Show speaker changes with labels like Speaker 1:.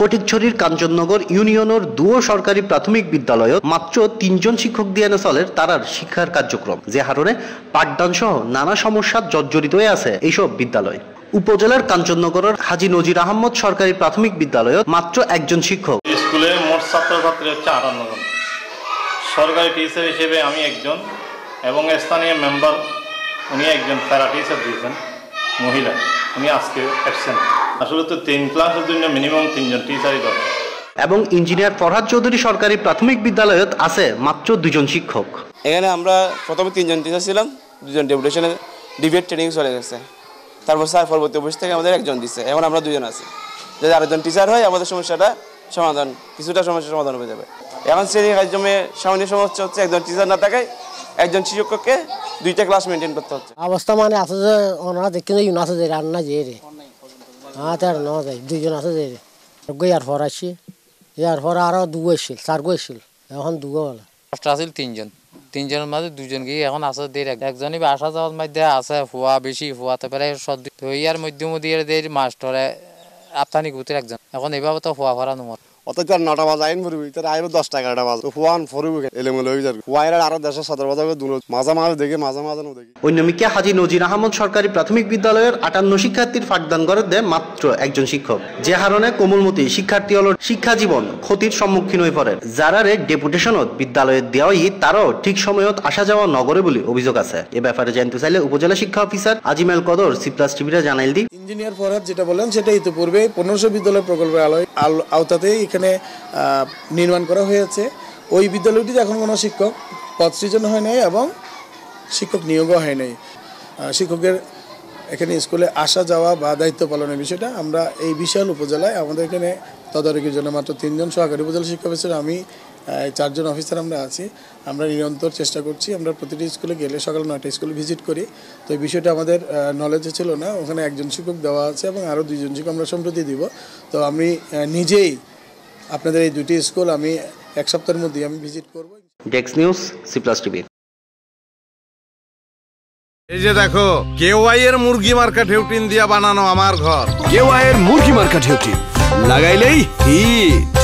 Speaker 1: ফটিকছড়ির কাঞ্চননগর ইউনিয়নের দুও সরকারি প্রাথমিক বিদ্যালয়ত মাত্র তিনজন শিক্ষক দিয়ে চলের তারার শিক্ষার কার্যক্রম যে হারণে পাঠদান সহ নানা সমস্যার জর্জরিত হয়ে আছে এইসব বিদ্যালয় উপজেলার কাঞ্চননগরের হাজি নজির আহমদ সরকারি প্রাথমিক বিদ্যালয়ত মাত্র একজন শিক্ষক স্কুলে মোট ছাত্র ছাত্রী হচ্ছে আটান্ন জন সরকারি টিচার হিসেবে আমি একজন এবং স্থানীয় মেম্বার উনি একজন প্যারা টিচার দিয়েছেন মহিলা আমি আজকে অ্যাবসেন্ট আসলে তো তিন ক্লাসের জন্য মিনিমাম তিনজন টিচারই দরকার এবং ইঞ্জিনিয়ার ফরহাদ চৌধুরী সরকারি প্রাথমিক বিদ্যালয়ত আছে মাত্র দুজন শিক্ষক এখানে আমরা প্রথমে তিনজন টিচার ছিলাম দুজন ডেপুটেশনের ডিবেট ট্রেনিং চলে গেছে তারপর স্যার পরবর্তী অফিস থেকে আমাদের একজন দিচ্ছে এখন আমরা দুজন আছি যদি আরেকজন টিচার হয় আমাদের সমস্যাটা সমাধান কিছুটা সমস্যার সমাধান হয়ে যাবে এখন শ্রেণীর কার্যক্রমে সামান্য সমস্যা হচ্ছে একজন টিচার না থাকায় একজন শিক্ষককে দুইটা ক্লাস মেনটেন করতে হচ্ছে অবস্থা মানে আছে যে ওনারা দেখতে যাই আছে যে রান্না যে রে হ্যাঁ তার ন যায় দুইজন আছে যে রে ইয়ার ফর আসি ইয়ার ফর আরও দু আসছিল চার গো আসছিল এখন দুগো বেলা কষ্ট আছিল তিনজন তিনজনের মাঝে দুজন গিয়ে এখন আছে দের একজনই আসা যাওয়ার মধ্যে আছে হুয়া বেশি ফুয়াতে প্রায় সদ্য ইয়ার মধ্যে মধ্যে মাস্টরে আপ্তানি গুতের একজন এখন এভাবে তো ফুয়া ভরা নম্বর অথচ নটা বাজে আইন পড়বি তার আইব দশটা এগারোটা বাজে হুয়ান ফরবি এলোমেলো হয়ে যাবে হুয়াইরা আরো দেশের সদর বাজার দূর মাঝে মাঝে দেখে মাঝে মাঝে নো দেখি অন্য মিকিয়া হাজি নজির আহমদ সরকারি প্রাথমিক বিদ্যালয়ের আটান্ন শিক্ষার্থীর ফাঁকদান করে দেয় মাত্র একজন শিক্ষক যে হারণে কোমলমতি শিক্ষার্থী হল শিক্ষা জীবন ক্ষতির সম্মুখীন হয়ে পড়ে যারা রে ডেপুটেশনত বিদ্যালয়ে দেওয়াই তারও ঠিক সময়ত আসা যাওয়া নগরে বলে অভিযোগ আছে এ ব্যাপারে জানতে চাইলে উপজেলা শিক্ষা অফিসার আজিমেল কদর সি প্লাস টিভিরা জানাইল দি
Speaker 2: ইঞ্জিনিয়ার ফরহাদ যেটা বলেন সেটা ইতিপূর্বে পনেরোশো বিদ্যালয় প্রকল্পের আলোয় আওতাতেই এখানে নির্মাণ করা হয়েছে ওই বিদ্যালয়টিতে এখন কোনো শিক্ষক পদ সৃজন হয় নাই এবং শিক্ষক নিয়োগও হয় নাই শিক্ষকের এখানে স্কুলে আসা যাওয়া বা দায়িত্ব পালনের বিষয়টা আমরা এই বিশাল উপজেলায় আমাদের এখানে তদারকির জন্য মাত্র তিনজন সহকারী উপজেলা শিক্ষা অফিসার আমি চারজন অফিসার আমরা আছি আমরা নিরন্তর চেষ্টা করছি আমরা প্রতিটি স্কুলে গেলে সকাল নয়টা স্কুলে ভিজিট করি তো এই বিষয়টা আমাদের নলেজে ছিল না ওখানে একজন শিক্ষক দেওয়া আছে এবং আরও দুইজন শিক্ষক আমরা সম্প্রতি দিব তো আমি নিজেই আপনাদের এই দুটি স্কুল আমি এক সপ্তাহের মধ্যে আমি ভিজিট করব
Speaker 1: ডেক্স নিউজ সি প্লাস টিভি
Speaker 2: এই যে দেখো কেওয়াই এর মুরগি মার্কা ঢেউটিন দিয়া বানানো আমার ঘর
Speaker 1: কেওয়াই এর মুরগি মার্কা ঢেউটিন লাগাইলেই
Speaker 2: হিট